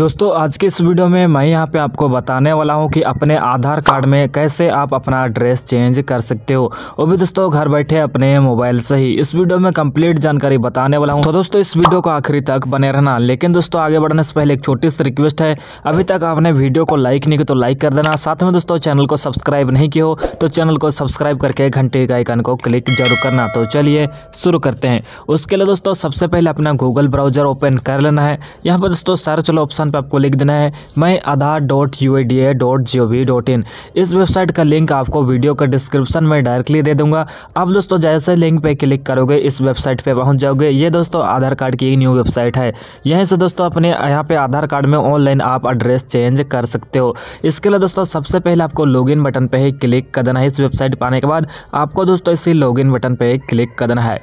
दोस्तों आज के इस वीडियो में मैं यहाँ पे आपको बताने वाला हूँ कि अपने आधार कार्ड में कैसे आप अपना एड्रेस चेंज कर सकते हो वो भी दोस्तों घर बैठे अपने मोबाइल से ही इस वीडियो में कंप्लीट जानकारी बताने वाला हूँ तो दोस्तों इस वीडियो को आखिरी तक बने रहना लेकिन दोस्तों आगे बढ़ने से पहले एक छोटी सी रिक्वेस्ट है अभी तक आपने वीडियो को लाइक नहीं किया तो लाइक कर देना साथ में दोस्तों चैनल को सब्सक्राइब नहीं किया हो तो चैनल को सब्सक्राइब करके घंटे के आइकन को क्लिक जरूर करना तो चलिए शुरू करते हैं उसके लिए दोस्तों सबसे पहले अपना गूगल ब्राउजर ओपन कर लेना है यहाँ पर दोस्तों सर्च लो ऑप्शन पर आपको लिख देना है मैं Aadhaar dot U dot G O V dot in इस वेबसाइट का लिंक आपको वीडियो का डिस्क्रिप्शन में डायरेक्टली दे दूंगा आप दोस्तों जैसे लिंक पे क्लिक करोगे इस वेबसाइट पे पहुंच जाओगे ये दोस्तों आधार कार्ड की न्यू वेबसाइट है यहीं से दोस्तों अपने यहाँ पे आधार कार्ड में ऑनलाइन आप एड्रेस चेंज कर सकते हो इसके लिए दोस्तों सबसे पहले आपको इन बटन पर ही क्लिक कर देना है इस वेबसाइट पाने के बाद आपको दोस्तों इसी इन बटन पर क्लिक कर देना है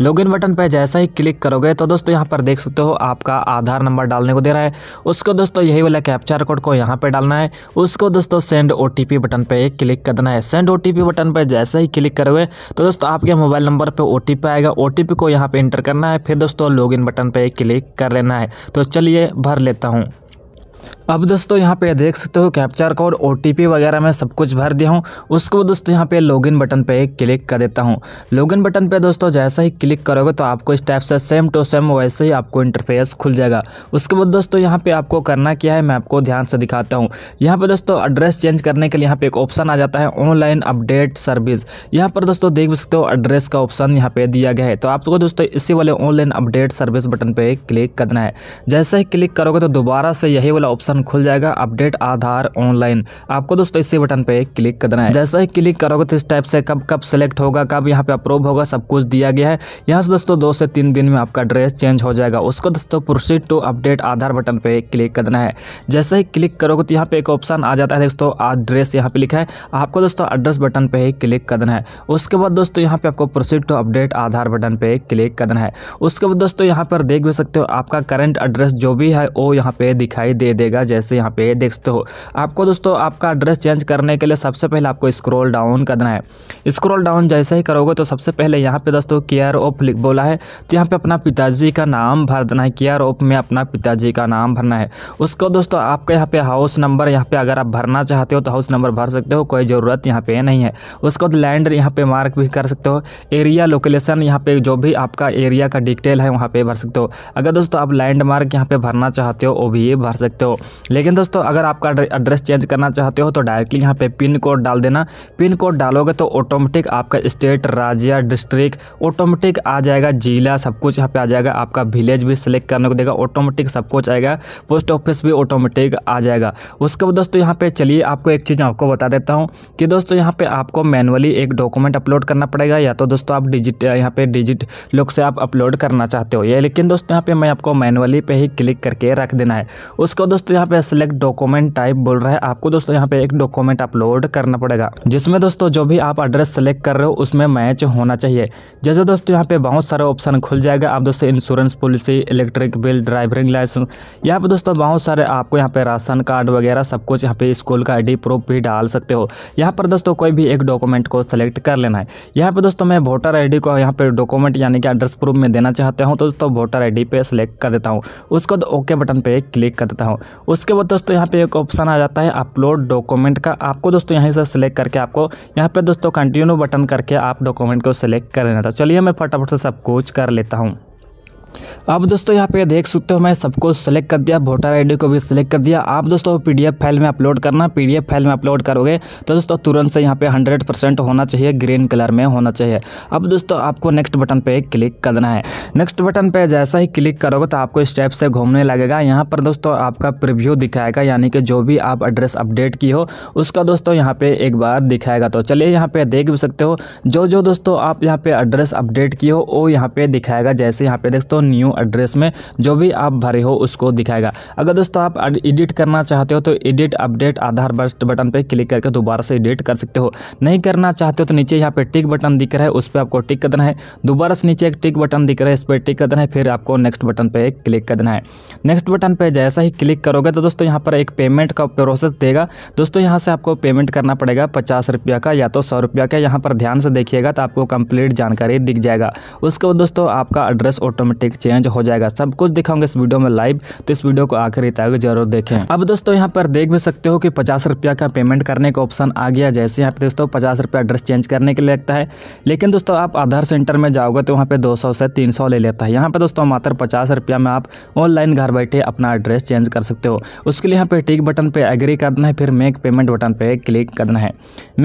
लॉगिन बटन पर जैसा ही क्लिक करोगे तो दोस्तों यहाँ पर देख सकते हो आपका आधार नंबर डालने को दे रहा है उसको दोस्तों यही वाला कैप्चर कोड को यहाँ पर डालना है उसको दोस्तों सेंड ओ बटन पर क्लिक कर है सेंड ओ बटन पर जैसे ही क्लिक करोगे तो दोस्तों आपके मोबाइल नंबर पर ओ आएगा ओ को यहाँ पर इंटर करना है फिर दोस्तों लॉगिन बटन पर क्लिक कर लेना है तो चलिए भर लेता हूँ अब दोस्तों यहाँ पे देख सकते हो कैप्चर कोड ओ वगैरह मैं सब कुछ भर दिया हूँ उसके बाद दोस्तों यहाँ पे लॉगिन बटन पे क्लिक कर देता हूँ लॉगिन बटन पे दोस्तों जैसा ही क्लिक करोगे तो आपको इस टाइप से सेम टू सेम वैसे ही आपको इंटरफेस खुल जाएगा उसके बाद दोस्तों यहाँ पे आपको करना क्या है मैं आपको ध्यान से दिखाता हूँ यहाँ पर दोस्तों एड्रेस चेंज करने के लिए यहाँ पर एक ऑप्शन आ जाता है ऑनलाइन अपडेट सर्विस यहाँ पर दोस्तों देख सकते हो एड्रेस का ऑप्शन यहाँ पर दिया गया है तो आपको दोस्तों इसी वाले ऑनलाइन अपडेट सर्विस बटन पर क्लिक करना है जैसे ही क्लिक करोगे तो दोबारा से यही वाला ऑप्शन ऑप्शन खुल जाएगा अपडेट आधार ऑनलाइन आपको दोस्तों इसी बटन पे क्लिक करना है जैसे ही क्लिक करोगे तो इस टाइप से कब कब सेलेक्ट होगा कब यहाँ पे अप्रूव होगा सब कुछ दिया गया है यहाँ से दोस्तों दो से तीन दिन में आपका ड्रेस चेंज हो जाएगा उसको दोस्तों proceed to update Aadhaar button पे क्लिक करना है जैसे ही क्लिक करोगे तो यहाँ पे एक ऑप्शन आ जाता है दोस्तों एड्रेस यहाँ पे लिखा है आपको दोस्तों एड्रेस बटन पे ही क्लिक करना है उसके बाद दोस्तों यहाँ पे आपको proceed to update Aadhaar button पे क्लिक करना है उसके बाद दोस्तों यहाँ पर देख भी सकते हो आपका करंट एड्रेस जो भी है वो यहाँ पे दिखाई दे देगा वगैरह जैसे यहाँ पे देख सकते हो आपको दोस्तों आपका एड्रेस चेंज करने के लिए सबसे पहले आपको स्क्रॉल डाउन करना है स्क्रॉल डाउन जैसे ही करोगे तो सबसे पहले यहाँ पे दोस्तों केयर ऑफ बोला है तो यहाँ पे अपना पिताजी का नाम भर देना है केयर ऑफ में अपना पिताजी का नाम भरना है उसको दोस्तों आपका यहाँ पे हाउस नंबर यहाँ पे अगर आप भरना चाहते हो तो हाउस नंबर भर सकते हो कोई ज़रूरत यहाँ पे नहीं है उसको लैंड यहाँ पे मार्क भी कर सकते हो एरिया लोकेशन यहाँ पे जो भी आपका एरिया का डिटेल है वहाँ पे भर सकते हो अगर दोस्तों आप लैंड मार्क यहाँ पे भरना चाहते हो वो भी भर सकते हो लेकिन दोस्तों अगर आपका एड्रेस चेंज करना चाहते हो तो डायरेक्टली यहाँ पे पिन कोड डाल देना पिन कोड डालोगे तो ऑटोमेटिक आपका स्टेट राज्य डिस्ट्रिक्ट ऑटोमेटिक आ जाएगा जिला सब कुछ यहाँ पे आ जाएगा आपका विलेज भी सिलेक्ट करने को देगा ऑटोमेटिक सब कुछ आएगा पोस्ट ऑफिस भी ऑटोमेटिक आ जाएगा उसके बाद दोस्तों यहाँ पे चलिए आपको एक चीज़ आपको बता देता हूँ कि दोस्तों यहाँ पे आपको मैनुअली एक डॉक्यूमेंट अपलोड करना पड़ेगा या तो दोस्तों आप डिजिट यहाँ पे डिजिट लुक से आप अपलोड करना चाहते हो ये लेकिन दोस्तों यहाँ पे मैं आपको मैनुअली पे ही क्लिक करके रख देना है उसको दोस्तों यहाँ पे सिलेक्ट डॉक्यूमेंट टाइप बोल रहा है आपको दोस्तों यहाँ पे एक डॉक्यूमेंट अपलोड करना पड़ेगा जिसमें दोस्तों जो भी आप एड्रेस सेलेक्ट कर रहे हो उसमें मैच होना चाहिए जैसे दोस्तों यहाँ पे बहुत सारे ऑप्शन खुल जाएगा आप दोस्तों insurance policy electric bill driving licence यहाँ पे दोस्तों बहुत सारे आपको यहाँ पे राशन कार्ड वगैरह सब कुछ यहाँ पे स्कूल का आई प्रूफ भी डाल सकते हो यहाँ पर दोस्तों कोई भी एक डॉक्यूमेंट को सिलेक्ट कर लेना है यहाँ पे दोस्तों मैं वोटर आई को यहाँ पे डॉक्यूमेंट यानी कि एड्रेस प्रूफ में देना चाहता हूँ तो दोस्तों वोटर आई पे सेलेक्ट कर देता हूँ उसको ओके बटन पर क्लिक कर देता हूँ उसके बाद दोस्तों यहाँ पे एक ऑप्शन आ जाता है अपलोड डॉक्यूमेंट का आपको दोस्तों यहीं से सिलेक्ट करके आपको यहाँ पे दोस्तों कंटिन्यू बटन करके आप डॉक्यूमेंट को सिलेक्ट कर लेना था तो चलिए मैं फटाफट से सब कुछ कर लेता हूँ अब दोस्तों यहाँ पे देख सकते हो मैं सबको सेलेक्ट कर दिया वोटर आईडी को भी सिलेक्ट कर दिया आप दोस्तों पीडीएफ फाइल में अपलोड करना पीडीएफ फाइल में अपलोड करोगे तो दोस्तों तुरंत से यहाँ पे 100 परसेंट होना चाहिए ग्रीन कलर में होना चाहिए अब दोस्तों आपको नेक्स्ट बटन पे क्लिक करना है नेक्स्ट बटन पर जैसा ही क्लिक करोगे तो आपको स्टेप से घूमने लगेगा यहाँ पर दोस्तों आपका प्रिव्यू दिखाएगा यानी कि जो भी आप एड्रेस अपडेट की हो उसका दोस्तों यहाँ पर एक बार दिखाएगा तो चलिए यहाँ पर देख भी सकते हो जो जो दोस्तों आप यहाँ पर एड्रेस अपडेट की हो वो यहाँ पर दिखाएगा जैसे यहाँ पे दोस्तों न्यू एड्रेस में जो भी आप भरे हो उसको दिखाएगा अगर दोस्तों आप एडिट करना चाहते हो तो एडिट अपडेट आधार बटन पर क्लिक करके दोबारा से एडिट कर सकते हो नहीं करना चाहते हो तो नीचे यहाँ पर टिक बटन दिख रहा है उस पर आपको टिक करना है दोबारा से नीचे एक टिक बटन दिख रहा है इस पर टिक करना है फिर आपको नेक्स्ट बटन पर क्लिक देना है नेक्स्ट बटन पर जैसा ही क्लिक करोगे तो दोस्तों यहाँ पर एक पेमेंट का प्रोसेस देगा दोस्तों यहाँ से आपको पेमेंट करना पड़ेगा पचास रुपया का या तो सौ रुपया का यहाँ पर ध्यान से देखिएगा तो आपको कंप्लीट जानकारी दिख जाएगा उसके बाद दोस्तों आपका एड्रेस ऑटोमेटिक तारीख चेंज हो जाएगा सब कुछ दिखाऊंगे इस वीडियो में लाइव तो इस वीडियो को आखिरी तक जरूर देखें अब दोस्तों यहाँ पर देख भी सकते हो कि पचास रुपया का पेमेंट करने का ऑप्शन आ गया जैसे यहाँ पे दोस्तों पचास रुपया एड्रेस चेंज करने के लिए लगता है लेकिन दोस्तों आप आधार सेंटर में जाओगे तो वहाँ पे दो से तीन ले लेता है यहाँ पे दोस्तों मात्र पचास रुपया में आप ऑनलाइन घर बैठे अपना एड्रेस चेंज कर सकते हो उसके लिए यहाँ पे टिक बटन पे एग्री करना है फिर मेक पेमेंट बटन पे क्लिक करना है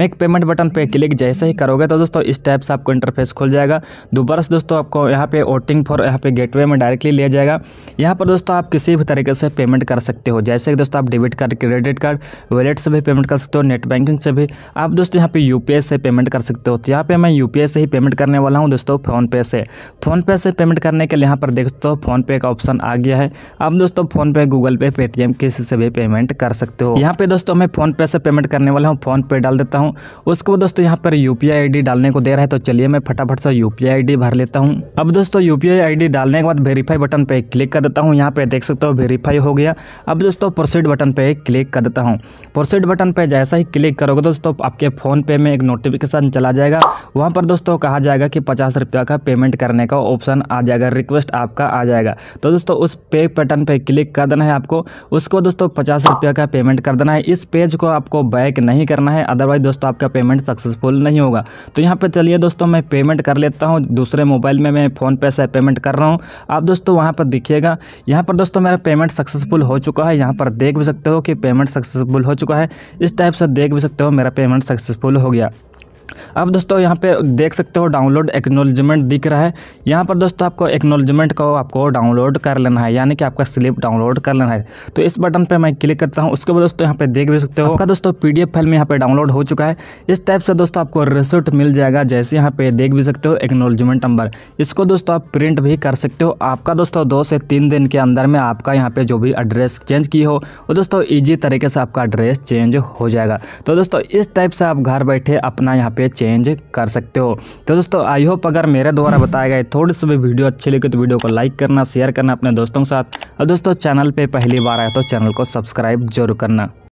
मेक पेमेंट बटन पे क्लिक जैसे ही करोगे तो दोस्तों इस टाइप से आपको इंटरफेस खुल जाएगा दोबारा से दोस्तों आपको यहाँ पे वोटिंग फॉर यहाँ पे गेटवे में डायरेक्टली ले जाएगा यहाँ पर दोस्तों आप किसी भी तरीके से पेमेंट कर सकते हो जैसे कि दोस्तों आप debit card credit card wallet से भी पेमेंट कर सकते हो नेट बैंकिंग से भी आप दोस्तों यहाँ पे यू से पेमेंट कर सकते हो तो यहाँ पर मैं यू से ही पेमेंट करने वाला हूँ दोस्तों फ़ोनपे से फ़ोनपे से पेमेंट करने के लिए यहाँ पर देख दोस्तों फ़ोनपे का ऑप्शन आ गया है आप दोस्तों फ़ोनपे गूगल पे पेटीएम किसी से भी पेमेंट कर सकते हो यहाँ पर दोस्तों मैं फ़ोनपे से पेमेंट करने वाला हूँ फ़ोनपे डाल देता हूँ उसके बाद दोस्तों यहाँ पर यू पी डालने को दे रहा है तो चलिए मैं फटाफट से यू पी भर लेता हूँ अब दोस्तों यू पी डालने के बाद वेरीफाई बटन पर क्लिक कर देता हूँ यहाँ पर देख सकते हो वेरीफाई हो गया अब दोस्तों प्रोसीड बटन पर क्लिक कर देता हूँ प्रोसीड बटन पर जैसा ही क्लिक करोगे दोस्तों आपके फ़ोन पे में एक नोटिफिकेशन चला जाएगा वहाँ पर दोस्तों कहा जाएगा कि पचास रुपया का पेमेंट करने का ऑप्शन आ जाएगा रिक्वेस्ट आपका आ जाएगा तो दोस्तों उस पे बटन पर क्लिक कर देना है आपको उसको दोस्तों पचास रुपया का पेमेंट कर देना है इस पेज को आपको बैक नहीं करना है अदरवाइज दोस्तों आपका पेमेंट सक्सेसफुल नहीं होगा तो यहाँ पर चलिए दोस्तों मैं पेमेंट कर लेता हूँ दूसरे मोबाइल में मैं फ़ोनपे से पेमेंट कर रहा हूँ हूँ आप दोस्तों वहाँ पर देखिएगा यहाँ पर दोस्तों मेरा पेमेंट सक्सेसफुल हो चुका है यहाँ पर देख भी सकते हो कि पेमेंट सक्सेसफुल हो चुका है इस टाइप से देख भी सकते हो मेरा पेमेंट सक्सेसफुल हो गया अब दोस्तों यहाँ पे देख सकते हो डाउनलोड एक्नोलजमेंट दिख रहा है यहाँ पर दोस्तों आपको एक्नोलजमेंट को आपको डाउनलोड कर लेना है यानी कि आपका स्लिप डाउनलोड कर लेना है तो इस बटन पर मैं क्लिक करता हूँ उसके बाद दोस्तों यहाँ पे देख भी सकते हो आपका दोस्तों पी फाइल में यहाँ पे डाउनलोड हो चुका है इस टाइप से दोस्तों आपको रिसिप्ट मिल जाएगा जैसे यहाँ पे देख भी सकते हो एक्नोलजमेंट नंबर इसको दोस्तों आप प्रिंट भी कर सकते हो आपका दोस्तों दो से तीन दिन के अंदर में आपका यहाँ पे जो भी एड्रेस चेंज की हो वो दोस्तों ईजी तरीके से आपका एड्रेस चेंज हो जाएगा तो दोस्तों इस टाइप से आप घर बैठे अपना यहाँ पे चेंज कर सकते हो तो दोस्तों आई होप अगर मेरे द्वारा हम्म। बताया गया थोड़ी सी भी वीडियो अच्छी लगी तो वीडियो को लाइक करना शेयर करना अपने दोस्तों के साथ और दोस्तों चैनल पर पहली बार आए तो चैनल को सब्सक्राइब जरूर करना